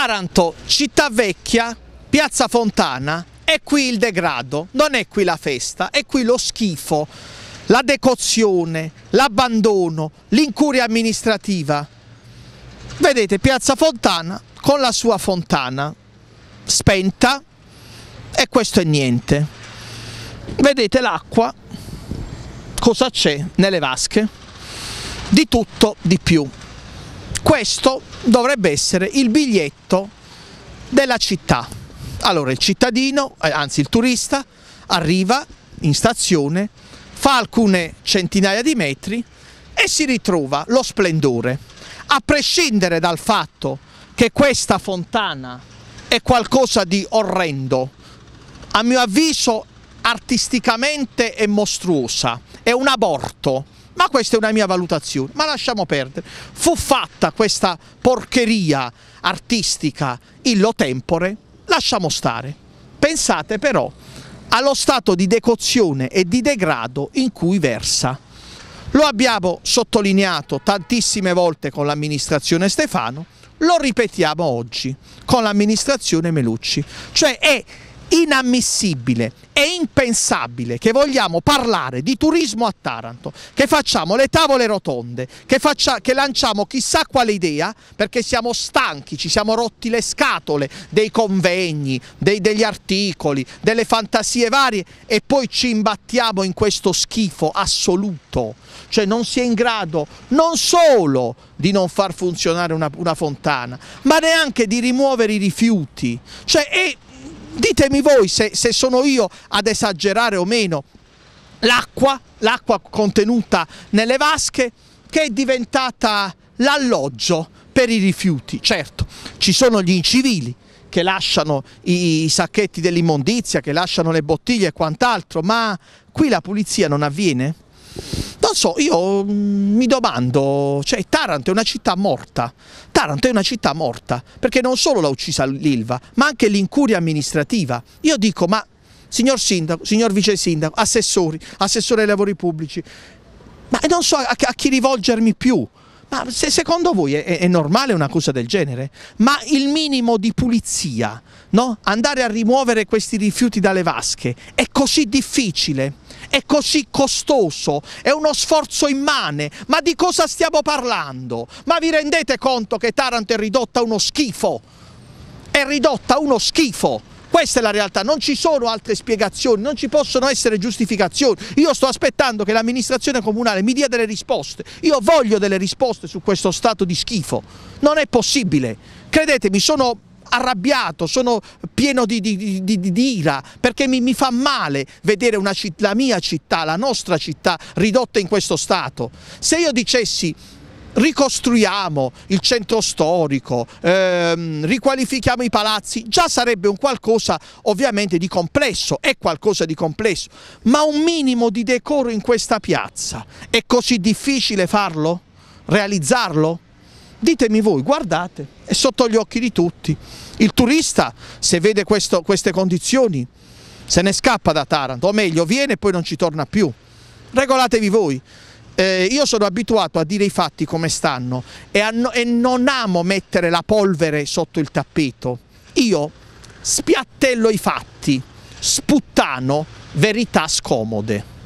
Taranto, città vecchia, piazza Fontana, è qui il degrado, non è qui la festa, è qui lo schifo, la decozione, l'abbandono, l'incuria amministrativa. Vedete piazza Fontana con la sua fontana spenta e questo è niente. Vedete l'acqua, cosa c'è nelle vasche? Di tutto, di più. Questo dovrebbe essere il biglietto della città. Allora il cittadino, eh, anzi il turista, arriva in stazione, fa alcune centinaia di metri e si ritrova lo splendore. A prescindere dal fatto che questa fontana è qualcosa di orrendo, a mio avviso artisticamente è mostruosa, è un aborto ma questa è una mia valutazione, ma lasciamo perdere. Fu fatta questa porcheria artistica illo tempore, lasciamo stare. Pensate però allo stato di decozione e di degrado in cui versa. Lo abbiamo sottolineato tantissime volte con l'amministrazione Stefano, lo ripetiamo oggi con l'amministrazione Melucci, cioè è inammissibile e impensabile che vogliamo parlare di turismo a Taranto, che facciamo le tavole rotonde, che, faccia, che, lanciamo chissà quale idea perché siamo stanchi, ci siamo rotti le scatole dei convegni, dei, degli articoli, delle fantasie varie e poi ci imbattiamo in questo schifo assoluto, cioè non si è in grado non solo di non far funzionare una, una fontana, ma neanche di rimuovere i rifiuti, cioè è ditemi voi se, se sono io ad esagerare o meno, l'acqua, l'acqua contenuta nelle vasche che è diventata l'alloggio per i rifiuti. Certo, ci sono gli incivili che lasciano i sacchetti dell'immondizia, che lasciano le bottiglie e quant'altro, ma qui la pulizia non avviene? so, io mm, mi domando, cioè Taranto è una città morta, Taranto è una città morta, perché non solo l'ha uccisa l'Ilva, ma anche l'incuria amministrativa. Io dico, ma signor sindaco, signor vice sindaco, assessori, assessore ai lavori pubblici, ma non so a, a chi rivolgermi più, ma se secondo voi è, è normale una cosa del genere? Ma il minimo di pulizia, no? andare a rimuovere questi rifiuti dalle vasche, è così difficile? È così costoso, è uno sforzo immane, ma di cosa stiamo parlando? Ma vi rendete conto che Taranto è ridotta a uno schifo? È ridotta a uno schifo! Questa è la realtà, non ci sono altre spiegazioni, non ci possono essere giustificazioni. Io sto aspettando che l'amministrazione comunale mi dia delle risposte. Io voglio delle risposte su questo stato di schifo. Non è possibile. Credetemi, sono arrabbiato, sono pieno di, di, di, di ira, perché mi, mi, fa male vedere città, la mia città, la nostra città ridotta in questo stato. Se io dicessi ricostruiamo il centro storico, ehm, riqualifichiamo i palazzi, già sarebbe un qualcosa ovviamente di complesso, è qualcosa di complesso, ma un minimo di decoro in questa piazza è così difficile farlo? Realizzarlo? Ditemi voi, guardate, è sotto gli occhi di tutti. Il turista, se vede questo, queste condizioni, se ne scappa da Taranto, o meglio, viene e poi non ci torna più. Regolatevi voi eh, io sono abituato a dire i fatti come stanno e, a, e non amo mettere la polvere sotto il tappeto. Io spiattello i fatti, sputtano verità scomode.